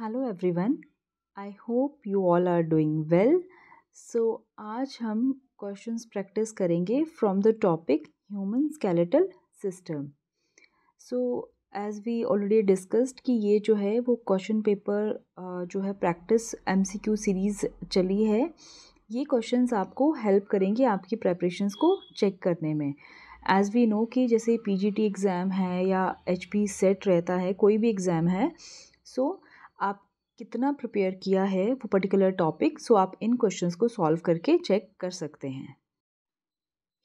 Hello everyone I hope you all are doing well so आज हम questions practice करेंगे from the topic human skeletal system so as we already discussed कि ये जो है वो क्वेश्चन पेपर जो है प्रैक्टिस एमसीक्यू सीरीज़ चली है ये क्वेश्चंस आपको हेल्प करेंगे आपकी प्रेपरेशंस को चेक करने में एज़ वी नो कि जैसे पीजीटी एग्ज़ाम है या पी सेट रहता है कोई भी एग्ज़ाम है सो so, आप कितना प्रिपेयर किया है वो पर्टिकुलर टॉपिक सो आप इन क्वेश्चंस को सॉल्व करके चेक कर सकते हैं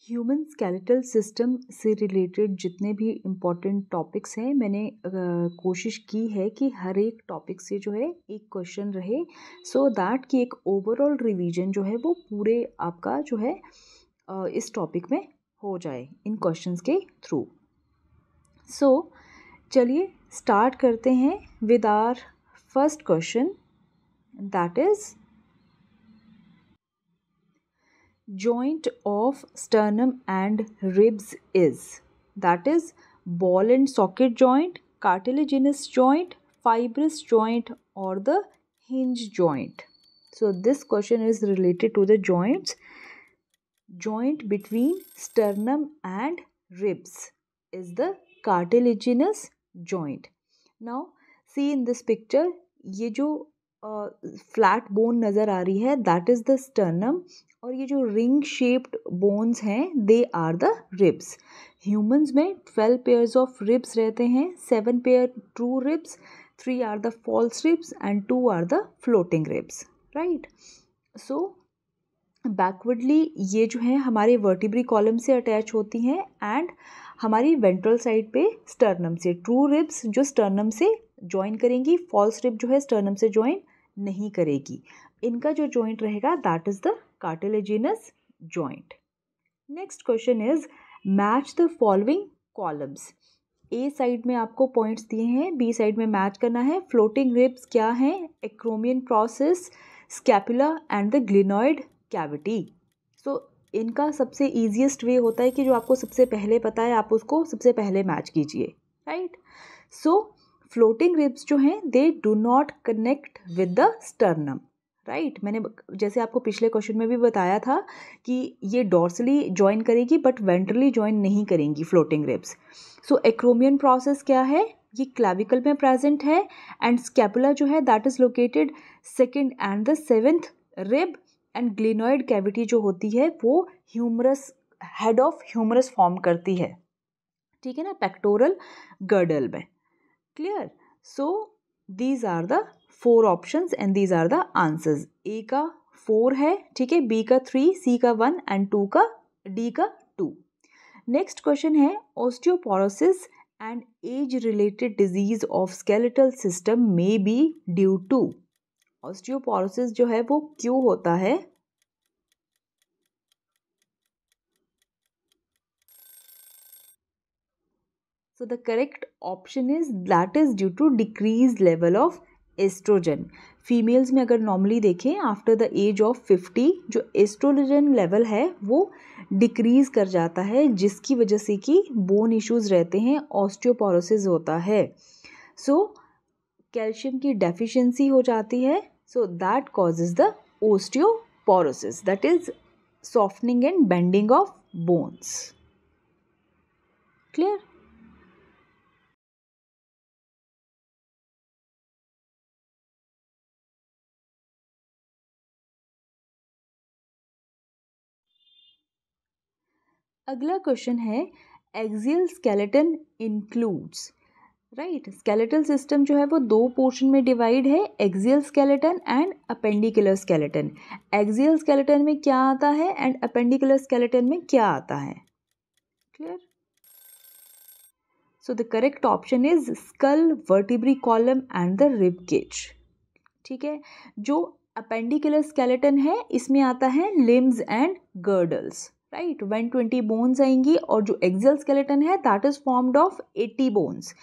ह्यूमन स्केलेटल सिस्टम से रिलेटेड जितने भी इम्पॉर्टेंट टॉपिक्स हैं मैंने कोशिश की है कि हर एक टॉपिक से जो है एक क्वेश्चन रहे सो so दैट कि एक ओवरऑल रिवीजन जो है वो पूरे आपका जो है इस टॉपिक में हो जाए इन क्वेश्चंस के थ्रू सो so, चलिए स्टार्ट करते हैं with our first question that is joint of sternum and ribs is that is ball and socket joint cartilaginous joint fibrous joint or the hinge joint so this question is related to the joints joint between sternum and ribs is the cartilaginous joint now see in this picture ये जो flat bone नज़र आ रही है that is the sternum और ये जो ring shaped bones हैं they are the ribs humans में ट्वेल्व पेयर्स ऑफ रिब्स रहते हैं seven pair true ribs three are the false ribs and two are the floating ribs right so backwardly ये जो है हमारे वर्टिब्री कॉलम से attach होती हैं एंड हमारी वेंट्रल साइड पे स्टर्नम से ट्रू रिब्स जो स्टर्नम से ज्वाइन करेंगी फॉल्स रिप जो है स्टर्नम से ज्वाइन नहीं करेगी इनका जो ज्वाइंट रहेगा that is the cartilaginous joint next question is match the following columns A side में आपको पॉइंट्स दिए हैं बी साइड में मैच करना है फ्लोटिंग रिब्स क्या हैं acromion process scapula and the glenoid cavity so इनका सबसे ईजिएस्ट वे होता है कि जो आपको सबसे पहले पता है आप उसको सबसे पहले मैच कीजिए राइट सो फ्लोटिंग रिब्स जो हैं they do not connect with the sternum right right? मैंने जैसे आपको पिछले क्वेश्चन में भी बताया था कि ये डॉर्सली ज्वाइन करेगी बट वेंट्रली ज्वाइन नहीं करेंगी floating ribs so acromion process क्या है ये क्लाविकल में प्रेजेंट है एंड स्कैपुला जो है that is located second and the seventh rib and glenoid cavity जो होती है वो humerus head of humerus form करती है ठीक है ना पेक्टोरल गर्डल में clear so these are the four options and these are the answers A का फोर है ठीक है बी का थ्री सी का वन एंड टू का डी का टू नेक्स्ट क्वेश्चन है osteoporosis and age related disease of skeletal system may be due to osteoporosis जो है वो क्यों होता है so the correct option is that is due to decrease level of estrogen females में अगर नॉर्मली देखें after the age of fifty जो एस्ट्रोलोजन लेवल है वो डिक्रीज़ कर जाता है जिसकी वजह से कि बोन इश्यूज़ रहते हैं ऑस्टियोपोरोसिस होता है सो so, कैल्शियम की डेफिशिएंसी हो जाती है so that causes the osteoporosis that is softening and bending of bones clear अगला क्वेश्चन है axial skeleton includes right skeletal system जो है वो दो पोर्शन में डिवाइड है axial skeleton and appendicular skeleton axial skeleton में क्या आता है एंड अपेंडिकुलर स्केलेटन में क्या आता है clear so the correct option is skull vertebrae column and the rib cage ठीक है जो अपेंडिकुलर स्केलेटन है इसमें आता है limbs and girdles right one twenty bones आएंगी और जो एक्जल स्केलेटन है that is formed of eighty bones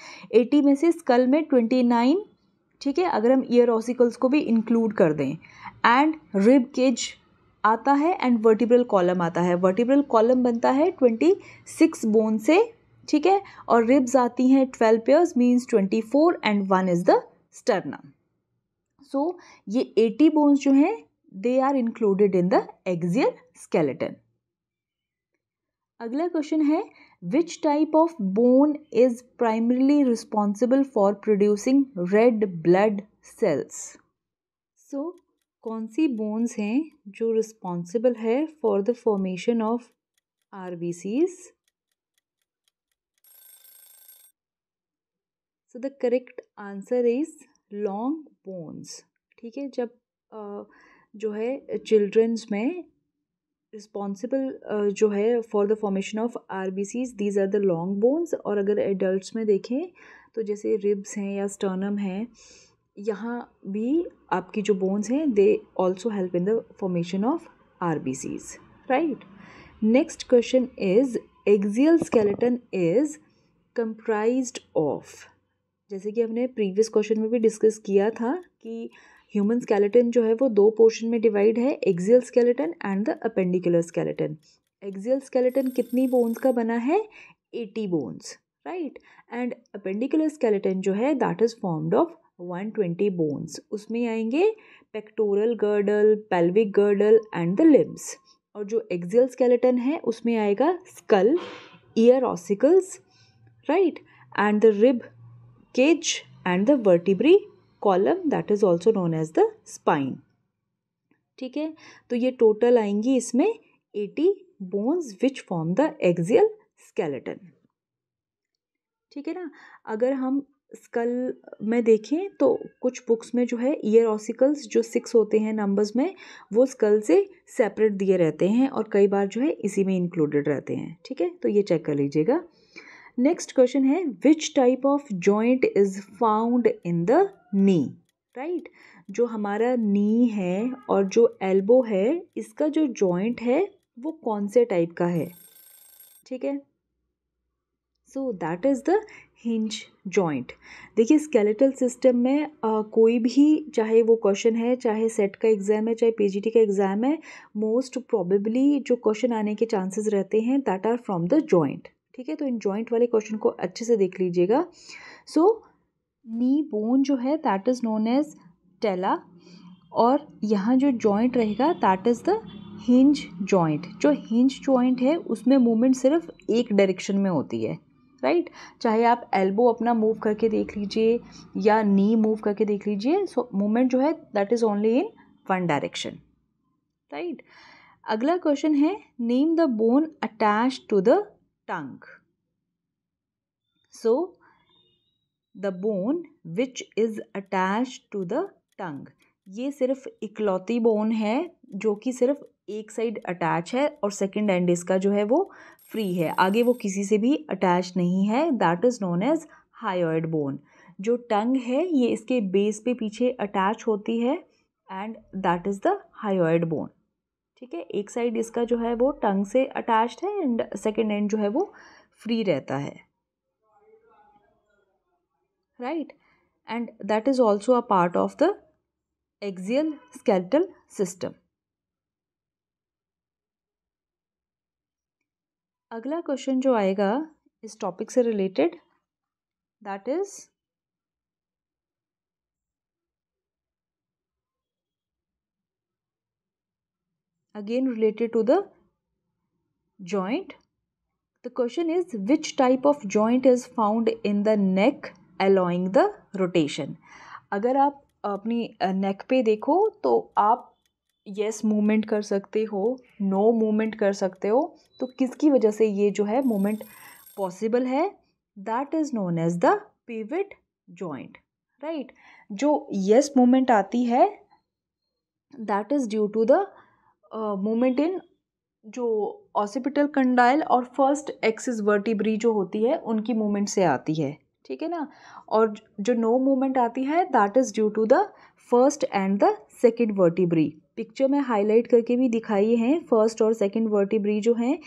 eighty में से स्कल में ट्वेंटी नाइन ठीक है अगर हम ईयर ऑसिकल्स को भी इंक्लूड कर दें एंड रिब केज आता है एंड वर्टिब्रल कॉलम आता है वर्टिब्रल कॉलम बनता है ट्वेंटी सिक्स बोन से ठीक है और रिब्स आती हैं twelve pairs means twenty four and one is the sternum so ये एटी बोन्स जो हैं they are included in the axial skeleton अगला क्वेश्चन है which type of bone is primarily responsible for producing red blood cells so कौन सी bones हैं जो responsible है for the formation of R B Cs so the correct answer is long bones ठीक है जब uh, जो है चिल्ड्रंस में रिस्पॉन्सिबल uh, जो है for the formation of R B Cs these are the long bones और अगर एडल्ट में देखें तो जैसे रिब्स हैं या स्टर्नम हैं यहाँ भी आपकी जो बोन्स हैं they also help in the formation of R B Cs right next question is axial skeleton is comprise of जैसे कि हमने प्रीवियस क्वेश्चन में भी डिस्कस किया था कि ह्यूमन स्केलेटन जो है वो दो पोर्शन में डिवाइड है axial skeleton and the appendicular skeleton axial skeleton कितनी बोन्स का बना है eighty bones right and appendicular skeleton जो है that is formed of one twenty bones उसमें आएंगे pectoral girdle pelvic girdle and the limbs और जो एक्जियल स्केलेटन है उसमें आएगा skull ear ossicles right and the rib cage and the vertebrae column that is also known as the spine ठीक है तो ये टोटल आएंगी इसमें eighty bones which form the axial skeleton ठीक है ना अगर हम स्कल में देखें तो कुछ बुक्स में जो है ईयर ऑसिकल्स जो सिक्स होते हैं नंबर्स में वो स्कल से सेपरेट दिए रहते हैं और कई बार जो है इसी में इंक्लूडेड रहते हैं ठीक है तो ये चेक कर लीजिएगा नेक्स्ट क्वेश्चन है which type of joint is found in the knee right जो हमारा नी है और जो एल्बो है इसका जो जॉइंट है वो कौन से टाइप का है ठीक है so that is the hinge joint देखिए स्केलेटल सिस्टम में आ, कोई भी चाहे वो क्वेश्चन है चाहे सेट का एग्ज़ाम है चाहे पीजीटी का एग्ज़ाम है मोस्ट प्रोबेबली जो क्वेश्चन आने के चांसेस रहते हैं that are from the joint ठीक है तो इन जॉइंट वाले क्वेश्चन को अच्छे से देख लीजिएगा सो नी बोन जो है दैट इज़ नोन एज टेला और यहाँ जो जॉइंट रहेगा that is the hinge joint जो हिंज जॉइंट है उसमें मूवमेंट सिर्फ एक डायरेक्शन में होती है राइट right? चाहे आप एल्बो अपना मूव करके देख लीजिए या नी मूव करके देख लीजिए सो मूवमेंट जो है that is only in one direction right अगला क्वेश्चन है name the bone attach to the tongue. So, the bone which is attached to the tongue. ये सिर्फ इकलौती बोन है जो कि सिर्फ एक साइड अटैच है और सेकेंड एंड इसका जो है वो फ्री है आगे वो किसी से भी अटैच नहीं है that is known as hyoid bone जो टंग है ये इसके बेस पे पीछे अटैच होती है and that is the hyoid bone ठीक है एक साइड इसका जो है वो टंग से अटैच्ड है एंड सेकेंड एंड जो है वो फ्री रहता है right and that is also a part of the axial skeletal system अगला क्वेश्चन जो आएगा इस टॉपिक से related that is again related to the joint the question is which type of joint is found in the neck allowing the rotation अगर आप अपनी नेक पे देखो तो आप येस yes, मूवमेंट कर सकते हो नो no मूवमेंट कर सकते हो तो किसकी वजह से ये जो है मूवमेंट पॉसिबल है that is known as the pivot joint right जो येस yes मूवमेंट आती है that is due to the moment in जो ऑसिपिटल कंडाइल और फर्स्ट एक्सिस वर्टिब्री जो होती है उनकी मूवमेंट से आती है ठीक है ना और जो नो मूवमेंट आती है that is due to the first and the second vertebrae picture में हाईलाइट करके भी दिखाई है फर्स्ट और सेकेंड वर्टिब्री जो हैं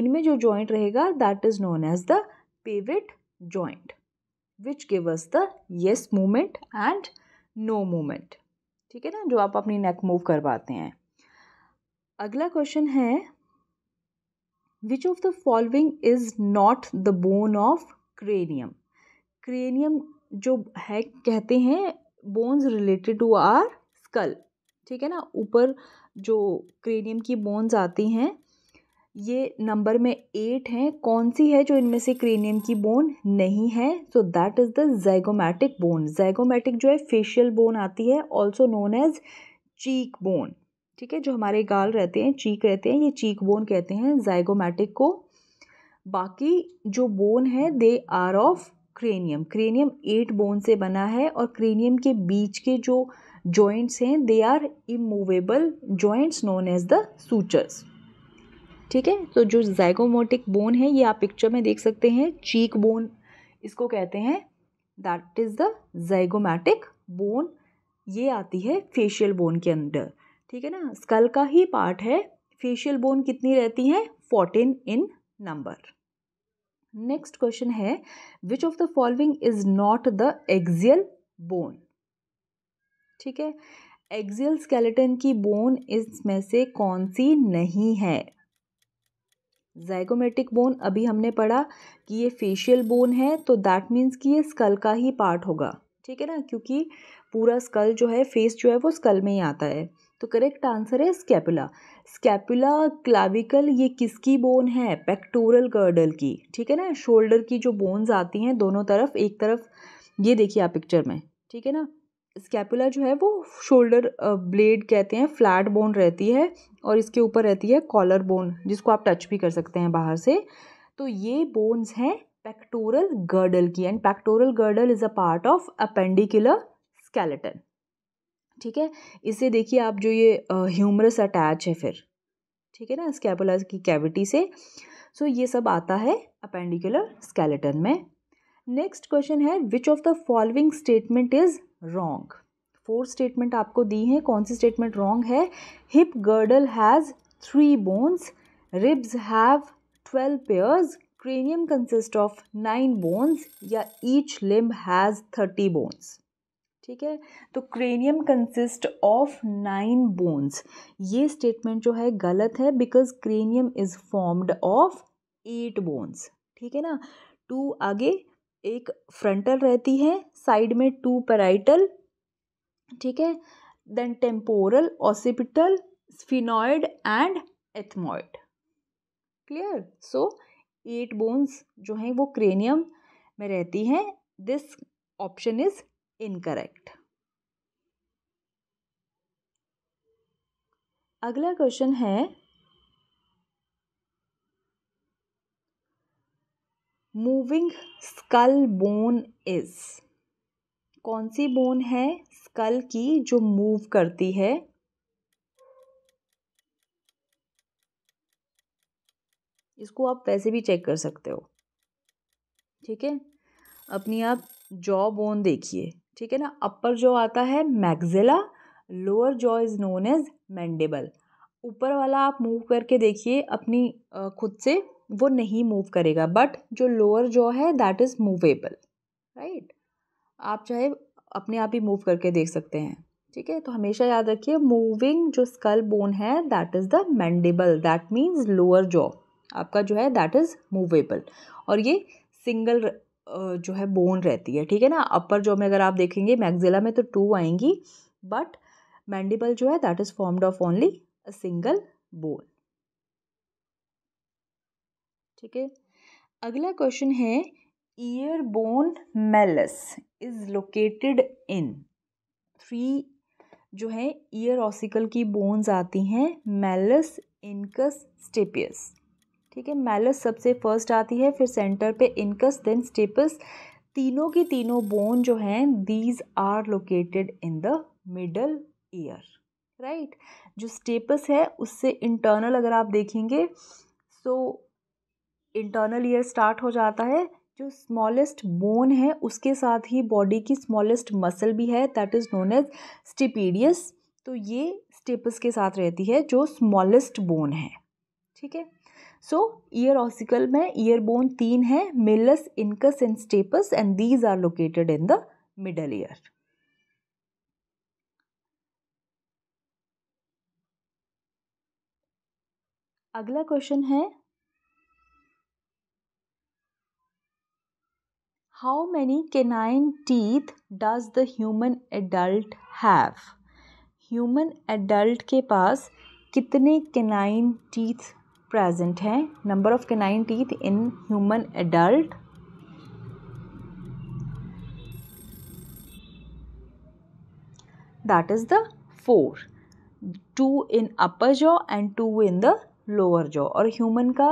इनमें जो जॉइंट रहेगा that is known as the pivot joint which give us the yes moment and no moment ठीक है ना जो आप अपनी नेक मूव करवाते हैं अगला क्वेश्चन है which of the following is not the bone of cranium cranium जो है कहते हैं bones related to our skull ठीक है ना ऊपर जो क्रेनियम की बोन्स आती हैं ये नंबर में एट हैं कौन सी है जो इनमें से क्रेनियम की बोन नहीं है so that is the zygomatic bone zygomatic जो है फेशियल बोन आती है also known as cheek bone ठीक है जो हमारे गाल रहते हैं चीक रहते हैं ये चीक बोन कहते हैं जाइगोमैटिक को बाकी जो बोन है they are of cranium cranium eight bone से बना है और क्रेनियम के बीच के जो जॉइंट्स हैं they are immovable joints known as the sutures ठीक है तो जो जाइगोमोटिक बोन है ये आप पिक्चर में देख सकते हैं चीक बोन इसको कहते हैं that is the zygomatic bone ये आती है फेशियल बोन के अंदर ठीक है ना स्कल का ही पार्ट है फेशियल बोन कितनी रहती हैं fourteen in number next question है which of the following is not the axial bone ठीक है एक्सियल स्केलेटन की बोन इसमें से कौन सी नहीं है जाइगोमेटिक बोन अभी हमने पढ़ा कि ये फेशियल बोन है तो दैट मीन्स कि ये स्कल का ही पार्ट होगा ठीक है ना क्योंकि पूरा स्कल जो है फेस जो है वो स्कल में ही आता है तो करेक्ट आंसर है स्कैपुला स्कैपुला क्लाविकल ये किसकी बोन है पेक्टोरल गर्डल की ठीक है ना शोल्डर की जो बोन्स आती हैं दोनों तरफ एक तरफ ये देखिए आप पिक्चर में ठीक है ना स्कैपुला जो है वो शोल्डर ब्लेड कहते हैं फ्लैट बोन रहती है और इसके ऊपर रहती है कॉलर बोन जिसको आप टच भी कर सकते हैं बाहर से तो ये बोन्स हैं पेक्टोरल गर्डल की and pectoral girdle is a part of appendicular skeleton ठीक है इससे देखिए आप जो ये ह्यूमरस अटैच है फिर ठीक है ना स्कैपुलर की कैविटी से सो ये सब आता है अपेंडिकुलर स्केलेटन में नेक्स्ट क्वेश्चन है which of the following statement is wrong four statement आपको दी हैं कौन सी स्टेटमेंट रॉन्ग है hip girdle has three bones ribs have twelve pairs cranium consist of nine bones या each limb has thirty bones ठीक है तो cranium consist of nine bones ये स्टेटमेंट जो है गलत है because cranium is formed of eight bones ठीक है ना टू आगे एक फ्रंटल रहती है साइड में टू पैराइटल ठीक है then temporal occipital sphenoid and ethmoid clear so eight bones जो हैं वो क्रेनियम में रहती हैं दिस ऑप्शन इज इनकरेक्ट अगला क्वेश्चन है मूविंग स्कल बोन इज कौन सी बोन है स्कल की जो मूव करती है इसको आप वैसे भी चेक कर सकते हो ठीक है अपनी आप जॉ बोन देखिए ठीक है ना अपर जो आता है maxilla lower jaw is known as mandible ऊपर वाला आप मूव करके देखिए अपनी खुद से वो नहीं मूव करेगा बट जो लोअर जॉ है दैट इज़ मूवेबल राइट आप चाहे अपने आप ही मूव करके देख सकते हैं ठीक है तो हमेशा याद रखिए मूविंग जो स्कल बोन है that is the mandible that means lower jaw आपका जो है दैट इज़ मूवेबल और ये सिंगल जो है बोन रहती है ठीक है ना अपर जो में अगर आप देखेंगे मैगजिला में तो टू आएंगी बट मैंडिबल जो है that is formed of only a single bone ठीक है अगला क्वेश्चन है ear bone malleus is located in three जो है ईयर ऑसिकल की बोन्स आती हैं मेलस इनकस स्टेपियस ठीक है मैलस सबसे फर्स्ट आती है फिर सेंटर पे इनकस देन स्टेपस तीनों की तीनों बोन जो हैं these are located in the middle ear right जो स्टेपस है उससे इंटरनल अगर आप देखेंगे सो इंटरनल ईयर स्टार्ट हो जाता है जो स्मॉलेस्ट बोन है उसके साथ ही बॉडी की स्मॉलेस्ट मसल भी है that is known as stapedius तो ये स्टेपस के साथ रहती है जो स्मॉलेस्ट बोन है ठीक है सो ईयर ऑसिकल में ईयर बोन तीन है malleus incus and stapes and these are located in the middle ear अगला क्वेश्चन है how many canine teeth does the human adult have human adult के पास कितने केनाइन टीथ प्रेजेंट हैं number of canine teeth in human adult that is the four two in upper jaw and two in the lower jaw और human का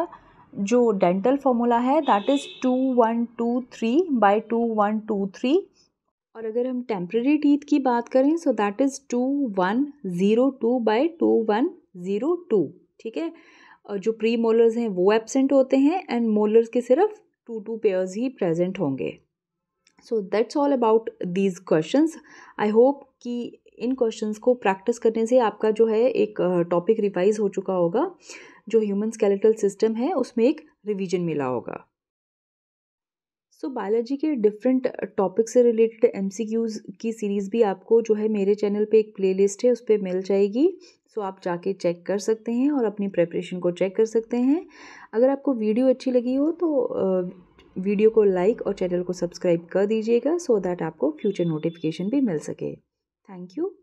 जो dental formula है that is two one two three by two one two three और अगर हम temporary teeth की बात करें so that is two one zero two by two one zero two ठीक है जो प्री मोलर्स हैं वो एबसेंट होते हैं एंड मोलर्स के सिर्फ टू टू पेयर्स ही प्रेजेंट होंगे so that's all about these questions I hope कि इन क्वेश्चंस को प्रैक्टिस करने से आपका जो है एक टॉपिक रिवाइज हो चुका होगा जो ह्यूमन स्केलेटल सिस्टम है उसमें एक रिवीजन मिला होगा सो so, बायोलॉजी के डिफरेंट टॉपिक से रिलेटेड एम की सीरीज़ भी आपको जो है मेरे चैनल पे एक प्लेलिस्ट है उस पर मिल जाएगी सो आप जाके चेक कर सकते हैं और अपनी प्रेपरेशन को चेक कर सकते हैं अगर आपको वीडियो अच्छी लगी हो तो वीडियो को लाइक और चैनल को सब्सक्राइब कर दीजिएगा सो दैट आपको फ्यूचर नोटिफिकेशन भी मिल सके थैंक यू